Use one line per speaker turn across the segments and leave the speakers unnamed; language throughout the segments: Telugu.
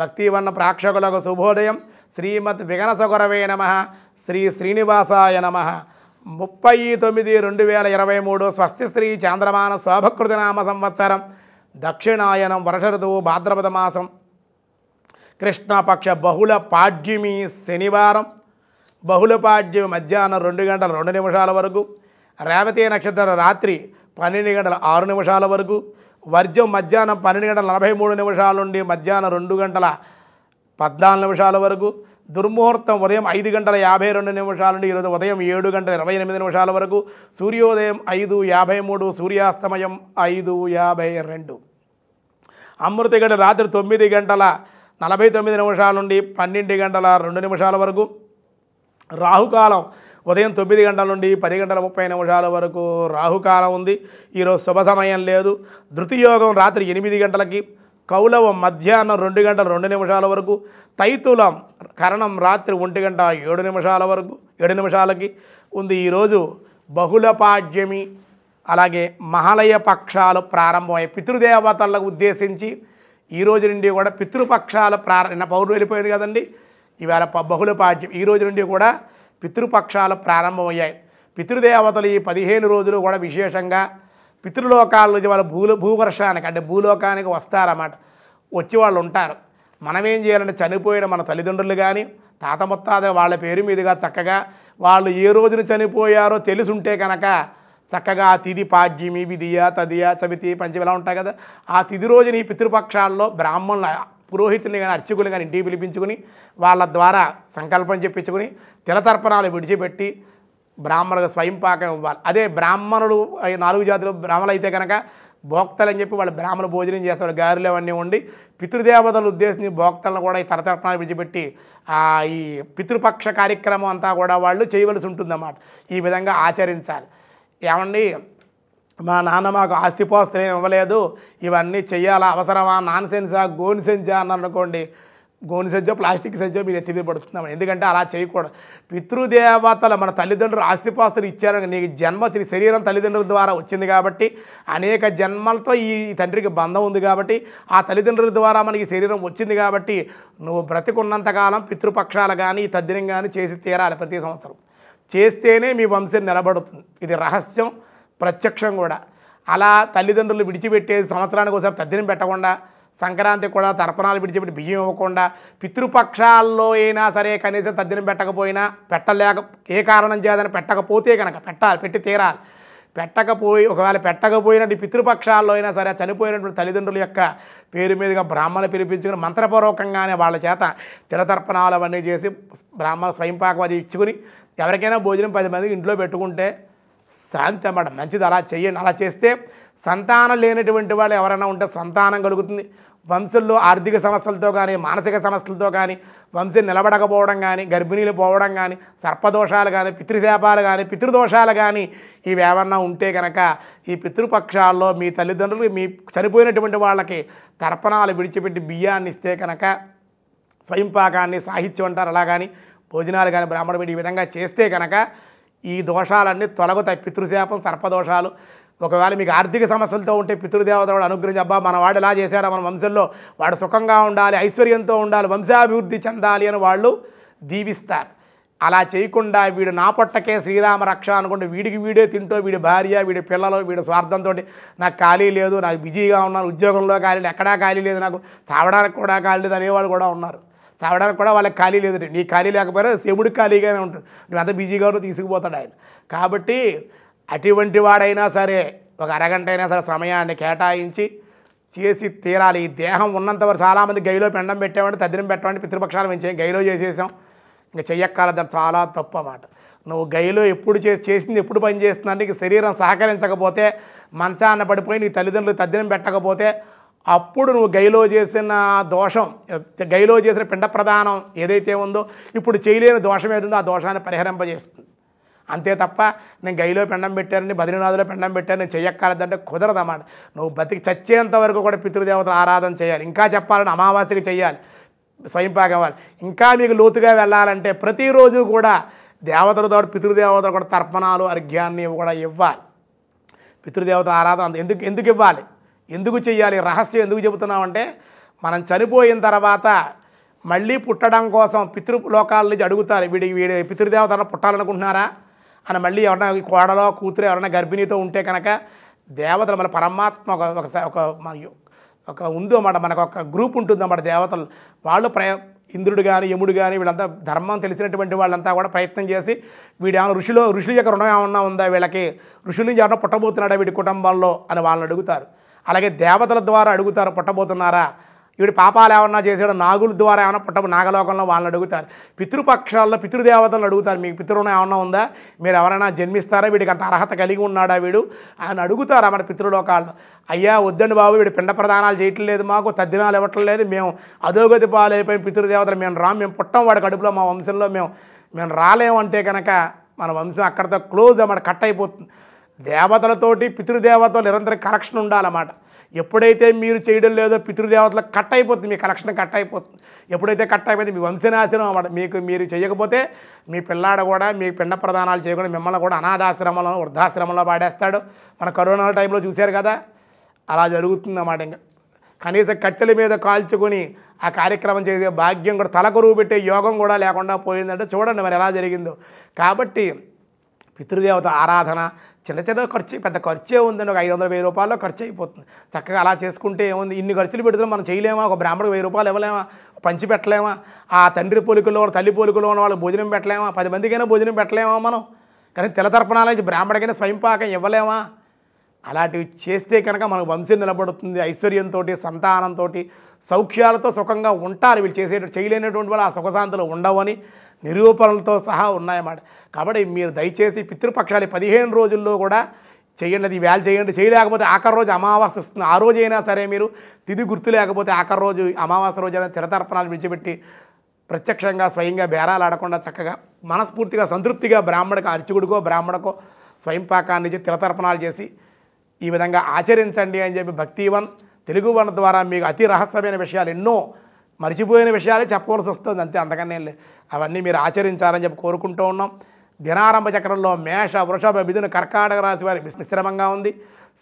భక్తివన్న ప్రాక్షకులకు శుభోదయం శ్రీమద్ విఘనసగురవే నమ శ్రీ శ్రీనివాసాయ నమ ముప్పై తొమ్మిది రెండు వేల ఇరవై మూడు స్వస్తి శ్రీ చాంద్రమాన నామ సంవత్సరం దక్షిణాయనం వర్ష ఋతువు భాద్రపద మాసం కృష్ణపక్ష బహుళ పాడ్యమి శనివారం బహుళ పాడ్యమి మధ్యాహ్నం రెండు గంటల రెండు నిమిషాల వరకు రేవతి నక్షత్రం రాత్రి పన్నెండు గంటల ఆరు నిమిషాల వరకు వర్జం మధ్యాహ్నం పన్నెండు గంటల నలభై మూడు నిమిషాల నుండి మధ్యాహ్నం రెండు గంటల పద్నాలుగు నిమిషాల వరకు దుర్ముహూర్తం ఉదయం ఐదు గంటల యాభై రెండు నిమిషాల నుండి ఈరోజు ఉదయం ఏడు గంటల ఇరవై ఎనిమిది నిమిషాల వరకు సూర్యోదయం ఐదు యాభై మూడు సూర్యాస్తమయం ఐదు యాభై రెండు అమృత రాత్రి తొమ్మిది గంటల నలభై తొమ్మిది నిమిషాల నుండి పన్నెండు గంటల రెండు నిమిషాల వరకు రాహుకాలం ఉదయం తొమ్మిది గంటల నుండి పది గంటల ముప్పై నిమిషాల వరకు రాహుకాలం ఉంది ఈరోజు శుభ సమయం లేదు ధృతియోగం రాత్రి ఎనిమిది గంటలకి కౌలవం మధ్యాహ్నం రెండు గంటల రెండు నిమిషాల వరకు తైతులం కరణం రాత్రి ఒంటి గంట ఏడు నిమిషాల వరకు ఏడు నిమిషాలకి ఉంది ఈరోజు బహుళపాడ్యమి అలాగే మహాలయ పక్షాలు ప్రారంభమై పితృదేవతలకు ఉద్దేశించి ఈ రోజు నుండి కూడా పితృపక్షాలు ప్రారంభ పౌరులు వెళ్ళిపోయింది కదండి ఇవాళ బహుళపాడ్యం ఈ రోజు నుండి కూడా పితృపక్షాలు ప్రారంభమయ్యాయి పితృదేవతలు ఈ పదిహేను రోజులు కూడా విశేషంగా పితృలోకాల నుంచి వాళ్ళు భూ భూవర్షానికి అంటే భూలోకానికి వస్తారన్నమాట వచ్చి వాళ్ళు ఉంటారు మనమేం చేయాలంటే చనిపోయిన మన తల్లిదండ్రులు కానీ తాత ముత్తాత వాళ్ళ పేరు మీదుగా చక్కగా వాళ్ళు ఏ రోజున చనిపోయారో తెలుసుంటే కనుక చక్కగా ఆ తిది పాడ్యమి విధియ తదియ చవితి పంచమి ఇలా ఉంటాయి కదా ఆ తిది రోజుని పితృపక్షాల్లో బ్రాహ్మణులు పురోహితుల్ని కానీ అర్చకులు కానీ ఇంటికి పిలిపించుకుని వాళ్ళ ద్వారా సంకల్పం చెప్పించుకుని తిలతర్పణాలు విడిచిపెట్టి బ్రాహ్మణులకు స్వయం పాకం ఇవ్వాలి అదే బ్రాహ్మణుడు నాలుగు జాతులు బ్రాహ్మణులు అయితే కనుక భోక్తలు అని చెప్పి వాళ్ళు బ్రాహ్మణ భోజనం చేస్తారు గారెలు అవన్నీ ఉండి పితృదేవతలు ఉద్దేశించి భోక్తలను కూడా ఈ తరతరపణాలు విడిచిపెట్టి ఈ పితృపక్ష కార్యక్రమం అంతా కూడా వాళ్ళు చేయవలసి ఉంటుందన్నమాట ఈ విధంగా ఆచరించాలి ఏమండి మా నాన్న మాకు ఆస్తిపోస్తులు ఏమి ఇవ్వలేదు ఇవన్నీ చెయ్యాలా అవసరమా నాన్ సెన్సా గోన్ సెన్సా అని అనుకోండి గోను సెంచో ప్లాస్టిక్ సెంచో మీరు ఎత్తిమీ పడుతున్నాం ఎందుకంటే అలా చేయకూడదు పితృదేవతలు మన తల్లిదండ్రులు ఆస్తిపాస్తులు ఇచ్చారని నీకు జన్మ శరీరం తల్లిదండ్రుల ద్వారా వచ్చింది కాబట్టి అనేక జన్మలతో ఈ తండ్రికి బంధం ఉంది కాబట్టి ఆ తల్లిదండ్రుల ద్వారా మనకి శరీరం వచ్చింది కాబట్టి నువ్వు బ్రతికున్నంతకాలం పితృపక్షాలు కానీ తద్దినం కానీ చేసి తీరాలి ప్రతి సంవత్సరం చేస్తేనే మీ వంశం నిలబడుతుంది ఇది రహస్యం ప్రత్యక్షం కూడా అలా తల్లిదండ్రులు విడిచిపెట్టే సంవత్సరానికి ఒకసారి తద్దినం పెట్టకుండా సంక్రాంతి కూడా తర్పణాలు విడిచిపెట్టి బియ్యం ఇవ్వకుండా పితృపక్షాల్లో అయినా సరే కనీసం తద్దినం పెట్టకపోయినా పెట్టలేక ఏ కారణం చేయాలని పెట్టకపోతే కనుక పెట్టాలి పెట్టి తీరాలి పెట్టకపోయి ఒకవేళ పెట్టకపోయినట్టు పితృపక్షాల్లో అయినా సరే చనిపోయినటువంటి తల్లిదండ్రుల యొక్క పేరు మీదుగా బ్రాహ్మణులు పిలిపించుకుని మంత్రపూర్వకంగానే వాళ్ళ చేత తిరతర్పణాలు అవన్నీ చేసి బ్రాహ్మణ స్వయంపాకం అది ఇచ్చుకుని ఎవరికైనా భోజనం పది మందికి ఇంట్లో పెట్టుకుంటే శాంతి అన్నమాట మంచిది అలా చేయండి అలా చేస్తే సంతానం లేనటువంటి వాళ్ళు ఎవరైనా ఉంటే సంతానం కలుగుతుంది వంశంలో ఆర్థిక సమస్యలతో కానీ మానసిక సమస్యలతో కానీ వంశం నిలబడకపోవడం కానీ గర్భిణీలు పోవడం కానీ సర్పదోషాలు కానీ పితృశాపాలు కానీ పితృదోషాలు కానీ ఇవేమన్నా ఉంటే కనుక ఈ పితృపక్షాల్లో మీ తల్లిదండ్రులు మీ చనిపోయినటువంటి వాళ్ళకి తర్పణాలు విడిచిపెట్టి బియ్యాన్ని ఇస్తే కనుక స్వయంపాకాన్ని సాహిత్యం అంటారు అలా కానీ భోజనాలు కానీ బ్రాహ్మణ ఈ విధంగా చేస్తే కనుక ఈ దోషాలన్నీ తొలగుతాయి పితృశాపం సర్పదోషాలు ఒకవేళ మీకు ఆర్థిక సమస్యలతో ఉంటే పితృదేవతడు అనుగ్రహించి అబ్బా మన వాడు ఎలా చేశాడు మన వంశంలో వాడు సుఖంగా ఉండాలి ఐశ్వర్యంతో ఉండాలి వంశాభివృద్ధి చెందాలి అని వాళ్ళు దీవిస్తారు అలా చేయకుండా వీడు నా పొట్టకే శ్రీరామ రక్ష అనుకుంటే వీడికి వీడే తింటూ వీడి భార్య వీడి పిల్లలు వీడి స్వార్థంతో నాకు ఖాళీ లేదు నాకు బిజీగా ఉన్నాను ఉద్యోగంలో ఖాళీ ఎక్కడా ఖాళీ లేదు నాకు చావడానికి కూడా ఖాళీ లేదు అనేవాళ్ళు కూడా ఉన్నారు చావడానికి కూడా వాళ్ళకి ఖాళీ లేదండి నీ ఖాళీ లేకపోయినా శివుడు ఖాళీగానే ఉంటుంది నువ్వు ఎంత బిజీగా ఉన్నా తీసుకుపోతాడు ఆయన కాబట్టి అటువంటి వాడైనా సరే ఒక అరగంట అయినా సరే సమయాన్ని కేటాయించి చేసి తీరాలి ఈ దేహం ఉన్నంతవరకు చాలామంది గైలో పెండం పెట్టామంటే తద్దినం పెట్టామంటే పితృపక్షాలు మేము చేయం గైలో చేసేసాం ఇంకా చెయ్యక్కల చాలా తప్పు అన్నమాట నువ్వు గైలో ఎప్పుడు చేసి చేసింది ఎప్పుడు పని చేస్తుందంటే నీకు శరీరం సహకరించకపోతే మంచాన్న పడిపోయి నీ తల్లిదండ్రులు తద్దినం పెట్టకపోతే అప్పుడు నువ్వు గైలో చేసిన దోషం గైలో చేసిన పిండ ప్రధానం ఏదైతే ఉందో ఇప్పుడు చేయలేని దోషం ఏదో ఆ దోషాన్ని పరిహరింపజేస్తుంది అంతే తప్ప నేను గైలో పిండం పెట్టానని బద్రీనాథులో పిండం పెట్టాను నేను చెయ్యక్కర్లేదంటే కుదరదన్నమాట నువ్వు బతికి చచ్చేంత వరకు కూడా పితృదేవతలు ఆరాధన చేయాలి ఇంకా చెప్పాలని అమావాస్యకి చేయాలి స్వయంపాక వాళ్ళు ఇంకా మీకు లోతుగా వెళ్ళాలంటే ప్రతిరోజు కూడా దేవతలతో పితృదేవతలు కూడా తర్పణాలు అర్ఘ్యాన్ని కూడా ఇవ్వాలి పితృదేవతల ఆరాధన ఎందుకు ఎందుకు ఇవ్వాలి ఎందుకు చేయాలి రహస్యం ఎందుకు చెబుతున్నామంటే మనం చనిపోయిన తర్వాత మళ్ళీ పుట్టడం కోసం పితృలోకాల నుంచి అడుగుతారు వీడి వీడి పితృదేవతల పుట్టాలనుకుంటున్నారా అని మళ్ళీ ఎవరైనా కోడలో కూతురు ఎవరైనా గర్భిణీతో ఉంటే కనుక దేవతలు మన పరమాత్మ ఒక ఒక ఒక ఉందన్నమాట మనకు ఒక గ్రూప్ ఉంటుందన్నమాట దేవతలు వాళ్ళు ప్రయ ఇంద్రుడు కానీ యముడు కానీ వీళ్ళంతా ధర్మం తెలిసినటువంటి వాళ్ళంతా కూడా ప్రయత్నం చేసి వీడు ఏమైనా ఋషులు ఋషుల యొక్క రుణం ఏమన్నా ఉందా వీళ్ళకి ఋషుల నుంచి ఏమన్నా పుట్టబోతున్నాడా వీడి కుటుంబంలో అని వాళ్ళని అడుగుతారు అలాగే దేవతల ద్వారా అడుగుతారు పుట్టబోతున్నారా ఈవిడ పాపాలు ఏమన్నా చేశాడు నాగుల ద్వారా ఏమైనా పుట్ట నాగలోకంలో వాళ్ళని అడుగుతారు పితృపక్షాల్లో పితృదేవతలు అడుగుతారు మీకు పితృణం ఏమన్నా ఉందా మీరు ఎవరైనా జన్మిస్తారా వీడికి అంత అర్హత కలిగి ఉన్నాడా వీడు ఆయన అడుగుతారా మన పితృలోకాల్లో అయ్యా వద్దండి బాబు వీడు పిండ ప్రదానాలు చేయటం లేదు మాకు తద్దినాలు ఇవ్వటం లేదు మేము అధోగతి పాలైపోయి పితృదేవతలు మేము రా మేము పుట్టం వాడి కడుపులో మా వంశంలో మేము మేము రాలేమంటే కనుక మన వంశం అక్కడితో క్లోజ్ మన కట్ అయిపోతుంది దేవతలతోటి పితృదేవతలు నిరంతరం కరెక్షన్ ఉండాలన్నమాట ఎప్పుడైతే మీరు చేయడం లేదో పితృదేవతలకు కట్ అయిపోతుంది మీ కరెక్షన్ కట్ అయిపోతుంది ఎప్పుడైతే కట్ అయిపోతే మీ వంశనాశనం అన్నమాట మీకు మీరు చేయకపోతే మీ పిల్లాడు కూడా మీ పిండ ప్రదానాలు చేయకుండా మిమ్మల్ని కూడా అనాథాశ్రమంలో వృద్ధాశ్రమంలో పాడేస్తాడు మన కరోనా టైంలో చూశారు కదా అలా జరుగుతుందన్నమాట ఇంకా కనీసం కట్టెల మీద కాల్చుకొని ఆ కార్యక్రమం చేసే భాగ్యం కూడా తలకు రూపెట్టే యోగం కూడా లేకుండా పోయిందంటే చూడండి మరి ఎలా జరిగిందో కాబట్టి పితృదేవత ఆరాధన చిన్న చిన్న ఖర్చు పెద్ద ఖర్చే ఉందండి ఒక ఐదు వందల వెయ్యి రూపాయల్లో ఖర్చు అయిపోతుంది చక్కగా అలా చేసుకుంటే ఏముంది ఇన్ని ఖర్చులు పెడుతున్నా మనం చేయలేమా ఒక బ్రాహ్మణుడు వెయ్యి రూపాయలు ఇవ్వలేమా పంచి పెట్టలేమా ఆ తండ్రి పోలికల్లో తల్లి పోలికల్లో ఉన్న వాళ్ళు భోజనం పెట్టలేమా పది మందికైనా భోజనం పెట్టలేమా మనం కానీ తెలతర్పణాలైతే బ్రాహ్మడికైనా స్వయంపాకం ఇవ్వలేమా అలాంటివి చేస్తే కనుక మనకు వంశం నిలబడుతుంది ఐశ్వర్యంతో సంతానంతో సౌఖ్యాలతో సుఖంగా ఉంటారు వీళ్ళు చేసే చేయలేనటువంటి వాళ్ళు ఆ సుఖశాంతులు ఉండవని నిరూపణలతో సహా ఉన్నాయన్నమాట కాబట్టి మీరు దయచేసి పితృపక్షాలు పదిహేను రోజుల్లో కూడా చేయండి అది వేలు చేయండి చేయలేకపోతే ఆఖరి రోజు అమావాస్య వస్తుంది ఆ రోజు అయినా సరే మీరు తిది గుర్తు లేకపోతే ఆఖరి రోజు అమావాస్య అయినా తిరతర్పణాలు విడిచిపెట్టి ప్రత్యక్షంగా స్వయంగా బేరాలు ఆడకుండా చక్కగా మనస్ఫూర్తిగా సంతృప్తిగా బ్రాహ్మణకు అర్చకుడికో బ్రాహ్మణకో స్వయంపాకాన్ని తిరతర్పణాలు చేసి ఈ విధంగా ఆచరించండి అని చెప్పి భక్తివన్ తెలుగు వన్ ద్వారా మీకు అతి రహస్యమైన విషయాలు ఎన్నో మర్చిపోయిన విషయాలే చెప్పవలసి వస్తుంది అంతే అంతకన్నా అవన్నీ మీరు ఆచరించాలని చెప్పి కోరుకుంటూ ఉన్నాం దినారంభ చక్రంలో మేష వృషభ మిథున కర్కాటక రాశి వారి మిశ్రమంగా ఉంది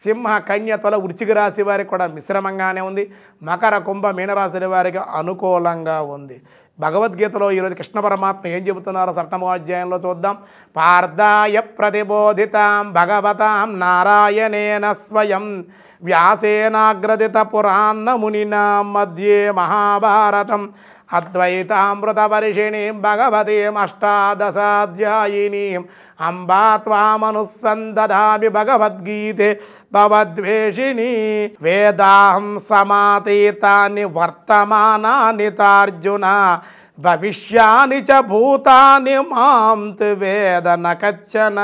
సింహ కన్య తొల వృచ్చిక రాశి వారికి కూడా మిశ్రమంగానే ఉంది మకర కుంభ మీనరాశుల వారికి అనుకూలంగా ఉంది భగవద్గీతలో ఈరోజు కృష్ణ పరమాత్మ ఏం చెబుతున్నారో సప్తమో అధ్యాయంలో చూద్దాం పార్థాయ ప్రతిబోధితాం భగవతాం నారాయణేన స్వయం వ్యాసేనాగ్రదిత పురాణ మునినా మధ్యే మహాభారతం అద్వైతామృత అద్వైతామృతపరిషిణీం భగవతీం అష్టాదశాధ్యాయినీం అంబా త్వామనుసందామి భగవద్గీతే తవద్వేషిణి వేదాహం సమాతీతాన్ని వర్తమానాన్ని తార్జున భవిష్యాన్ని చ భూతాన్ని మాం వేదన నచ్చన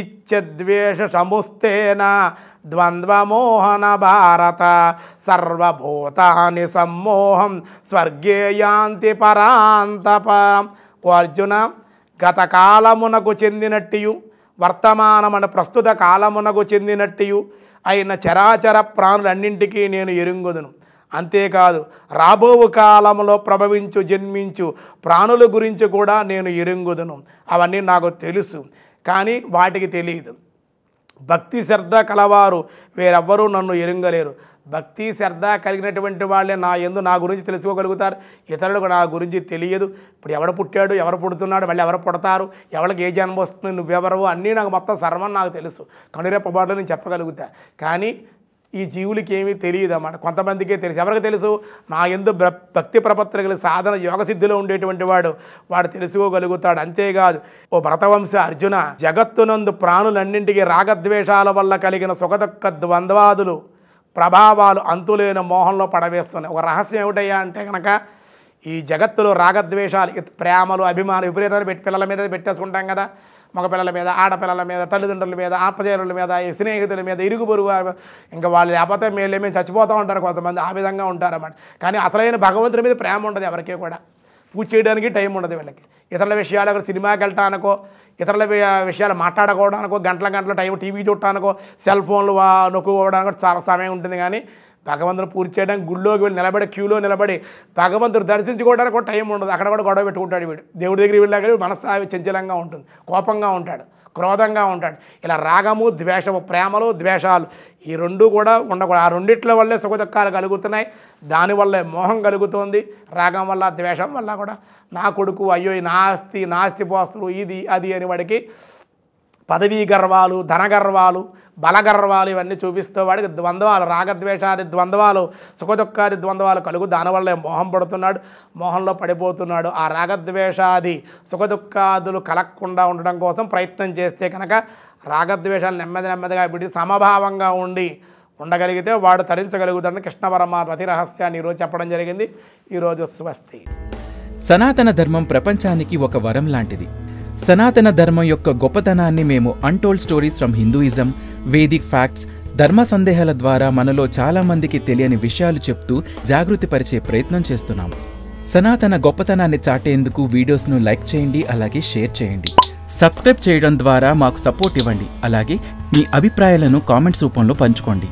ఇచ్చద్వేష సముస్తేన ద్వంద్వమోహన భారత సర్వభూతాన్ని సమ్మోహం స్వర్గే యాంతి పరాంతప అర్జున గతకాలమునకు చెందినట్టియు వర్తమానమన ప్రస్తుత కాలమునకు చెందినట్టు అయిన చరాచర ప్రాణులన్నింటికీ నేను ఎరుంగుదును అంతేకాదు రాబోవు కాలంలో ప్రభవించు జన్మించు ప్రాణుల గురించి కూడా నేను ఎరుంగుదును అవన్నీ నాకు తెలుసు కానీ వాటికి తెలియదు భక్తి శ్రద్ధ కలవారు వేరెవ్వరూ నన్ను ఎరుంగలేరు భక్తి శ్రద్ధ కలిగినటువంటి వాళ్ళే నా ఎందు నా గురించి తెలుసుకోగలుగుతారు ఇతరులకు నా గురించి తెలియదు ఇప్పుడు ఎవడు పుట్టాడు ఎవరు పుడుతున్నాడు మళ్ళీ ఎవరు పుడతారు ఎవరికి ఏ జన్మ వస్తుంది నువ్వెవరు అన్నీ నాకు మొత్తం సర్వం నాకు తెలుసు కనురెప్పబాటులో నేను చెప్పగలుగుతా కానీ ఈ జీవులకి ఏమీ తెలియదు అన్నమాట కొంతమందికే తెలుసు ఎవరికి తెలుసు నా ఎందు భక్తి ప్రపత్రికలు సాధన యోగ సిద్ధిలో ఉండేటువంటి వాడు వాడు తెలుసుకోగలుగుతాడు అంతేకాదు ఓ భరతవంశ అర్జున జగత్తునందు ప్రాణులన్నింటికీ రాగద్వేషాల వల్ల కలిగిన సుఖదుఖ ద్వంద్వాదులు ప్రభావాలు అంతులేని మోహంలో పడవేస్తున్నాయి ఒక రహస్యం ఏమిటయ్యా అంటే కనుక ఈ జగత్తులో రాగద్వేషాలు ప్రేమలు అభిమానులు విపరీతాలు పెట్టి పిల్లల మీద పెట్టేసుకుంటాం కదా మగపిల్లల మీద ఆడపిల్లల మీద తల్లిదండ్రుల మీద ఆత్మచేరుల మీద స్నేహితుల మీద ఇరుగు పొరుగు ఇంకా వాళ్ళు లేకపోతే మేళ్ళే మేము చచ్చిపోతూ ఉంటారు కొంతమంది ఆ విధంగా ఉంటారన్నమాట కానీ అసలైన భగవంతుడి మీద ప్రేమ ఉండదు ఎవరికీ కూడా పూజ చేయడానికి టైం ఉండదు వీళ్ళకి ఇతరుల విషయాలు ఎవరు సినిమాకి వెళ్తానకో ఇతరుల విషయాలు మాట్లాడుకోవడానికో గంటల గంటల టైం టీవీ చూడటానికో సెల్ ఫోన్లు నొక్కుకోవడానికో చాలా సమయం ఉంటుంది కానీ భగవంతుని పూర్తి చేయడానికి గుళ్ళోకి వెళ్ళి నిలబడి క్యూలో నిలబడి భగవంతుడు దర్శించుకోవడానికి కూడా టైం ఉండదు అక్కడ కూడా గొడవ పెట్టుకుంటాడు వీడు దేవుడి దగ్గరికి వెళ్ళాక మనస్సు చంచలంగా ఉంటుంది కోపంగా ఉంటాడు క్రోధంగా ఉంటాడు ఇలా రాగము ద్వేషము ప్రేమలు ద్వేషాలు ఈ రెండు కూడా ఉండకూడదు ఆ రెండిట్ల వల్లే సుఖదుఖాలు కలుగుతున్నాయి దానివల్లే మోహం కలుగుతోంది రాగం వల్ల ద్వేషం వల్ల కూడా నా కొడుకు అయ్యో ఈ నాస్తి నాస్తి పోస్తులు ఇది అది అని వాడికి పదవీ గర్వాలు ధనగర్వాలు బలగర్వాలు ఇవన్నీ చూపిస్తూ వాడికి ద్వంద్వాలు రాగద్వేషాది ద్వంద్వాలు సుఖదుఖాది ద్వంద్వాలు కలుగు దానివల్ల మోహం పడుతున్నాడు మోహంలో పడిపోతున్నాడు ఆ రాగద్వేషాది సుఖదుఖాదులు కలగకుండా ఉండడం కోసం ప్రయత్నం చేస్తే కనుక రాగద్వేషాలు నెమ్మది నెమ్మదిగా విడి సమభావంగా ఉండి ఉండగలిగితే వాడు తరించగలుగుతాడని కృష్ణ పరమాత్మ అతి రహస్యాన్ని ఈరోజు చెప్పడం జరిగింది ఈరోజు స్వస్తి సనాతన ధర్మం ప్రపంచానికి ఒక వరం లాంటిది సనాతన ధర్మం యొక్క గొప్పతనాన్ని మేము untold stories from Hinduism Vedic facts ధర్మ సందేహాల ద్వారా మనలో చాలామందికి తెలియని విషయాలు చెప్తూ జాగృతిపరిచే ప్రయత్నం చేస్తున్నాం సనాతన గొప్పతనాన్ని చాటేందుకు వీడియోస్ను లైక్ చేయండి అలాగే షేర్ చేయండి సబ్స్క్రైబ్ చేయడం ద్వారా మాకు సపోర్ట్ ఇవ్వండి అలాగే మీ అభిప్రాయాలను కామెంట్స్ రూపంలో పంచుకోండి